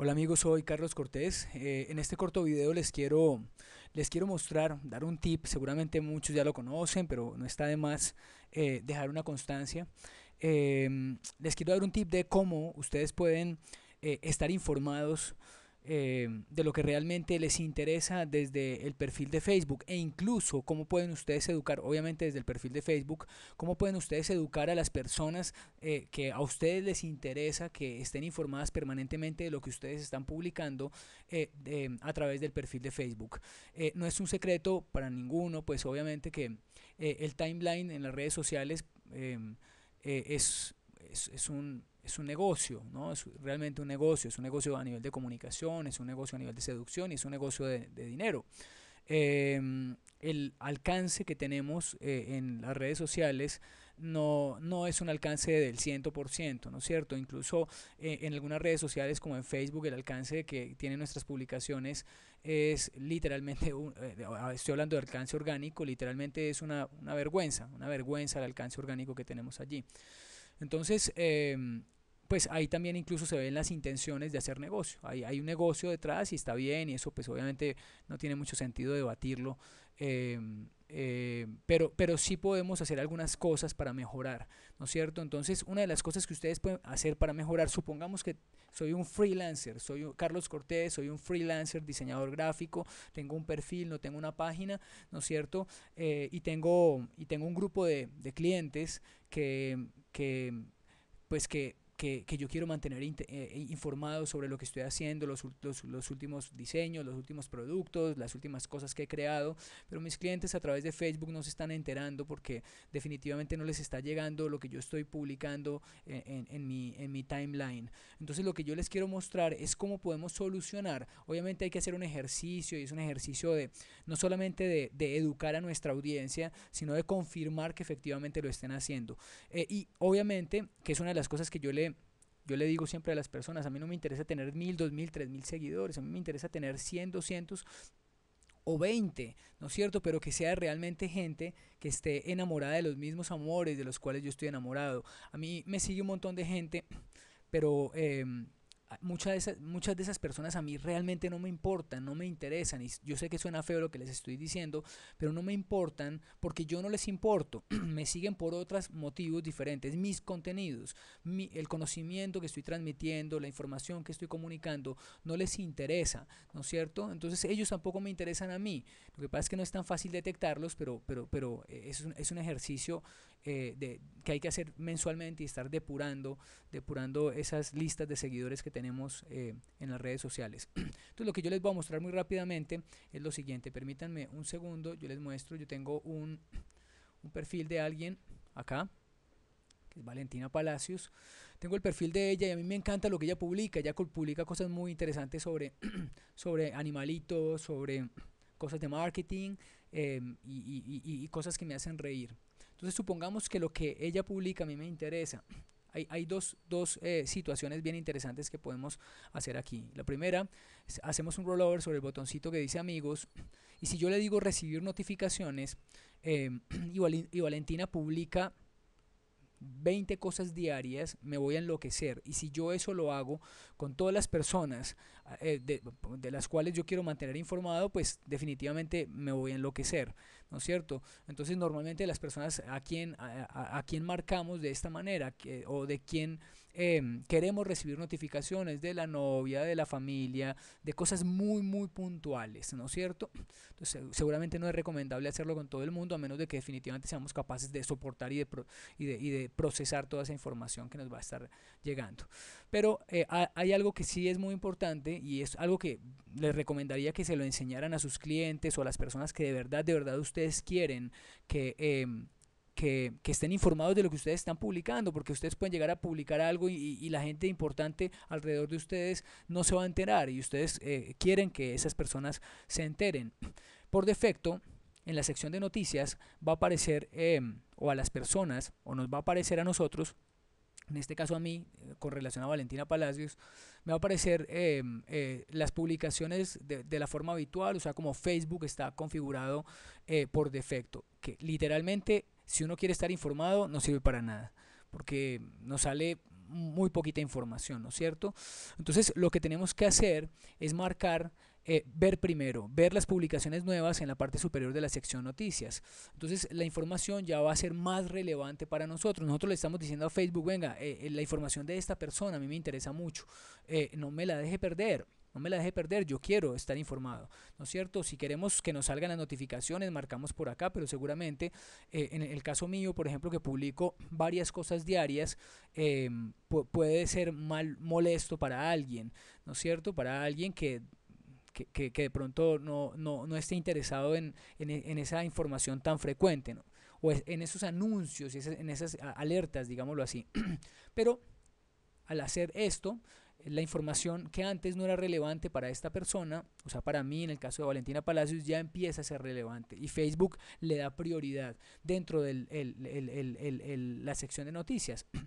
Hola amigos, soy Carlos Cortés. Eh, en este corto video les quiero, les quiero mostrar, dar un tip, seguramente muchos ya lo conocen, pero no está de más eh, dejar una constancia. Eh, les quiero dar un tip de cómo ustedes pueden estar informados Em, de lo que realmente les interesa desde el perfil de Facebook e incluso cómo pueden ustedes educar, obviamente desde el perfil de Facebook, cómo pueden ustedes educar a las personas eh, que a ustedes les interesa que estén informadas permanentemente de lo que ustedes están publicando eh, a través del perfil de Facebook. Eh, no es un secreto para ninguno, pues obviamente que el timeline en las redes sociales em, es es, es, un, es un negocio, ¿no? Es realmente un negocio, es un negocio a nivel de comunicación, es un negocio a nivel de seducción y es un negocio de, dinero. Em, el alcance que tenemos eh, en las redes sociales no, no es un alcance del 100%, ¿no es cierto? Incluso eh, en algunas redes sociales como en Facebook el alcance que tienen nuestras publicaciones es literalmente, un, eh, ah, estoy hablando de alcance orgánico, literalmente es una, una vergüenza, una vergüenza el alcance orgánico que tenemos allí. Entonces, em, pues ahí también incluso se ven las intenciones de hacer negocio. Hay, hay, un negocio detrás y está bien y eso pues obviamente no tiene mucho sentido debatirlo. Eh, eh, pero, pero sí podemos hacer algunas cosas para mejorar, ¿no es cierto? Entonces, una de las cosas que ustedes pueden hacer para mejorar, supongamos que soy un freelancer, soy Carlos Cortés, soy un freelancer, diseñador gráfico, tengo un perfil, no tengo una página, ¿no es cierto? Eh, y, tengo, y tengo un grupo de, clientes que, que, pues que que, yo quiero mantener eh, eh, informado sobre lo que estoy haciendo, los, los, últimos diseños, los últimos productos, las últimas cosas que he creado, pero mis clientes a través de Facebook no se están enterando porque definitivamente no les está llegando lo que yo estoy publicando eh, en, en, mi, en mi timeline. Entonces lo que yo les quiero mostrar es cómo podemos solucionar. Obviamente hay que hacer un ejercicio y es un ejercicio de no solamente de, educar a nuestra audiencia, sino de confirmar que efectivamente lo estén haciendo. y obviamente que es una de las cosas que yo le yo le digo siempre a las personas, a mí no me interesa tener mil, dos mil, tres mil seguidores, a mí me interesa tener 100, 200 o 20, ¿no es cierto? Pero que sea realmente gente que esté enamorada de los mismos amores de los cuales yo estoy enamorado. A mí me sigue un montón de gente, pero... Eh, muchas de, esas, personas a mí realmente no me importan, no me interesan. Y yo sé que suena feo lo que les estoy diciendo, pero no me importan porque yo no les importo. me siguen por otros motivos diferentes. Mis contenidos, el conocimiento que estoy transmitiendo, la información que estoy comunicando, no les interesa, ¿no es cierto? Entonces ellos tampoco me interesan a mí. Lo que pasa es que no es tan fácil detectarlos, pero, pero, pero eh, es, un, ejercicio eh, que hay que hacer mensualmente y estar depurando, depurando esas listas de seguidores que tenemos eh, en las redes sociales. Entonces lo que yo les voy a mostrar muy rápidamente es lo siguiente. Permítanme un segundo, yo les muestro, yo tengo un, perfil de alguien acá que es Valentina Palacios. Tengo el perfil de ella y a mí me encanta lo que ella publica. Ella publica cosas muy interesantes sobre, sobre animalitos, sobre cosas de marketing em, y, y cosas que me hacen reír. Entonces supongamos que lo que ella publica a mí me interesa hay, dos, dos eh, situaciones bien interesantes que podemos hacer aquí. La primera, hacemos un rollover sobre el botoncito que dice amigos y si yo le digo recibir notificaciones em, y Valentina publica 20 cosas diarias, me voy a enloquecer. Y si yo eso lo hago con todas las personas ah, eh, de, las cuales yo quiero mantener informado, pues definitivamente me voy a enloquecer, ¿no es cierto? Entonces normalmente las personas a quien, a, quien marcamos de esta manera que, o de quien Em, queremos recibir notificaciones de la novia, de la familia, de cosas muy, muy puntuales, ¿no es cierto? Entonces, seguramente no es recomendable hacerlo con todo el mundo, a menos de que definitivamente seamos capaces de soportar y de, procesar toda esa información que nos va a estar llegando. Pero eh, hay algo que sí es muy importante y es algo que les recomendaría que se lo enseñaran a sus clientes o a las personas que de verdad, de verdad ustedes quieren que... Em, que, estén informados de lo que ustedes están publicando, porque ustedes pueden llegar a publicar algo y, la gente importante alrededor de ustedes no se va a enterar y ustedes eh, quieren que esas personas se enteren. Por defecto, en la sección de noticias va a aparecer em, o a las personas o nos va a aparecer a nosotros, en este caso a mí, eh, con relación a Valentina Palacios, me va a aparecer em, eh, las publicaciones de, de, la forma habitual, o sea, como Facebook está configurado por defecto, que literalmente si uno quiere estar informado, no sirve para nada, porque nos sale muy poquita información, ¿no es cierto? Entonces, lo que tenemos que hacer es marcar eh, ver primero, ver las publicaciones nuevas en la parte superior de la sección noticias. Entonces la información ya va a ser más relevante para nosotros. Nosotros le estamos diciendo a Facebook, venga, eh, eh, la información de esta persona a mí me interesa mucho, no me la deje perder. No me la deje perder, yo quiero estar informado, ¿no es cierto? Si queremos que nos salgan las notificaciones, marcamos por acá, pero seguramente eh, en el caso mío, por ejemplo, que publico varias cosas diarias, em, puede ser mal, molesto para alguien, ¿no es cierto? Para alguien que que, de pronto no, esté interesado en, esa información tan frecuente, o en esos anuncios, en esas alertas, digámoslo así. Pero al hacer esto, la información que antes no era relevante para esta persona, o sea, para mí en el caso de Valentina Palacios, ya empieza a ser relevante y Facebook le da prioridad dentro de la sección de noticias.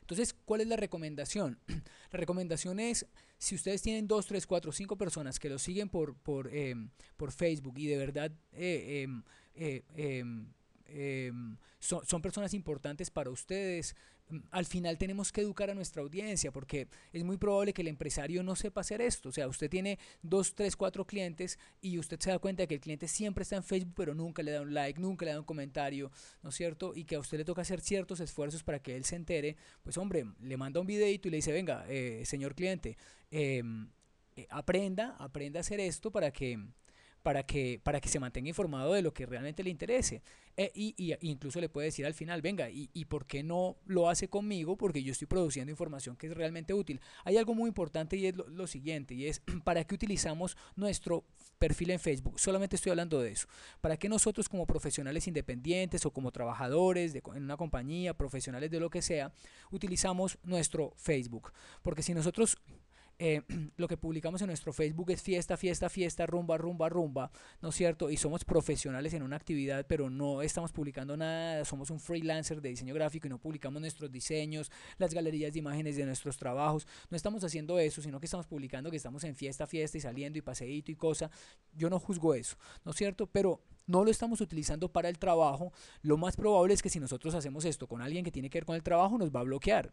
Entonces, ¿cuál es la recomendación? La recomendación es, si ustedes tienen dos, tres, cuatro, cinco personas que lo siguen por, por, em, Facebook y de verdad eh, em, eh, em, Em, son, personas importantes para ustedes. Mm, al final tenemos que educar a nuestra audiencia porque es muy probable que el empresario no sepa hacer esto. O sea, usted tiene dos, tres, cuatro clientes y usted se da cuenta de que el cliente siempre está en Facebook pero nunca le da un like, nunca le da un comentario, ¿no es cierto? Y que a usted le toca hacer ciertos esfuerzos para que él se entere. Pues hombre, le manda un videito y le dice, venga, eh, señor cliente, em, eh, aprenda, aprenda a hacer esto para que para que, para que se mantenga informado de lo que realmente le interese. E, y, incluso le puede decir al final, venga, y, ¿y por qué no lo hace conmigo? Porque yo estoy produciendo información que es realmente útil. Hay algo muy importante y es lo, siguiente, y es para qué utilizamos nuestro perfil en Facebook. Solamente estoy hablando de eso. Para que nosotros como profesionales independientes o como trabajadores de, en una compañía, profesionales de lo que sea, utilizamos nuestro Facebook. Porque si nosotros eh, lo que publicamos en nuestro Facebook es fiesta, fiesta, fiesta, rumba, rumba, rumba, ¿no es cierto? Y somos profesionales en una actividad, pero no estamos publicando nada, somos un freelancer de diseño gráfico y no publicamos nuestros diseños, las galerías de imágenes de nuestros trabajos, no estamos haciendo eso, sino que estamos publicando que estamos en fiesta, fiesta y saliendo y paseíto y cosa. Yo no juzgo eso, ¿no es cierto? Pero no lo estamos utilizando para el trabajo, lo más probable es que si nosotros hacemos esto con alguien que tiene que ver con el trabajo, nos va a bloquear.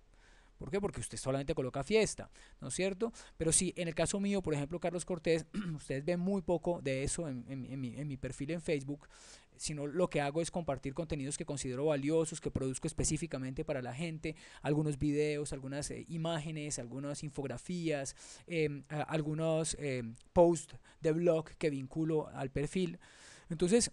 ¿Por qué? Porque usted solamente coloca fiesta, ¿no es cierto? Pero sí, en el caso mío, por ejemplo, Carlos Cortés, ustedes ven muy poco de eso en, mi, perfil en Facebook, sino lo que hago es compartir contenidos que considero valiosos, que produzco específicamente para la gente, algunos videos, algunas eh, imágenes, algunas infografías, em, algunos em, posts de blog que vinculo al perfil. Entonces,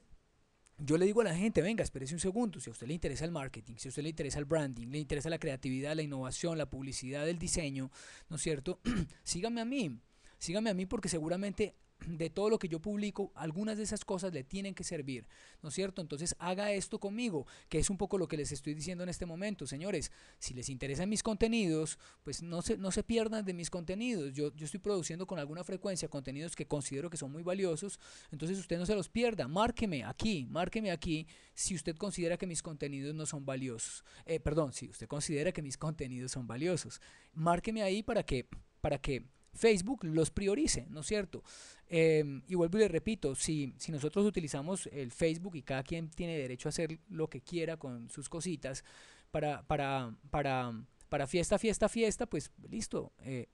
yo le digo a la gente, venga, espérese un segundo, si a usted le interesa el marketing, si a usted le interesa el branding, le interesa la creatividad, la innovación, la publicidad, el diseño, ¿no es cierto? sígame a mí, sígame a mí porque seguramente de todo lo que yo publico, algunas de esas cosas le tienen que servir, ¿no es cierto? Entonces haga esto conmigo, que es un poco lo que les estoy diciendo en este momento, señores. Si les interesan mis contenidos, pues no se, no se pierdan de mis contenidos. Yo, estoy produciendo con alguna frecuencia contenidos que considero que son muy valiosos, entonces usted no se los pierda. Márqueme aquí, márqueme aquí si usted considera que mis contenidos no son valiosos. Eh, perdón, si usted considera que mis contenidos son valiosos. Márqueme ahí para que, para que Facebook los priorice, ¿no es cierto? Em, y vuelvo y le repito, si, nosotros utilizamos el Facebook y cada quien tiene derecho a hacer lo que quiera con sus cositas para, para, para, para fiesta, fiesta, fiesta, pues listo. Eh,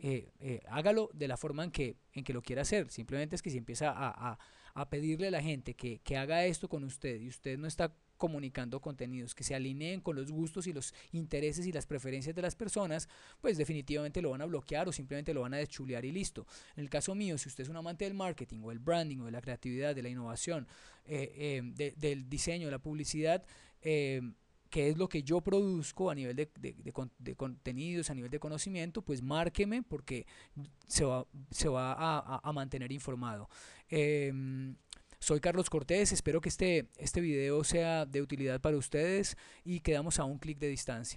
eh, eh, hágalo de la forma en que, en que lo quiera hacer. Simplemente es que si empieza a a pedirle a la gente que, haga esto con usted y usted no está comunicando contenidos que se alineen con los gustos y los intereses y las preferencias de las personas, pues definitivamente lo van a bloquear o simplemente lo van a deschulear y listo. En el caso mío, si usted es un amante del marketing o el branding o de la creatividad, de la innovación, eh, eh, del diseño, de la publicidad, eh, qué es lo que yo produzco a nivel de, contenidos, a nivel de conocimiento, pues márqueme porque se va, se va a, mantener informado. Em, soy Carlos Cortés, espero que este, este video sea de utilidad para ustedes y quedamos a un clic de distancia.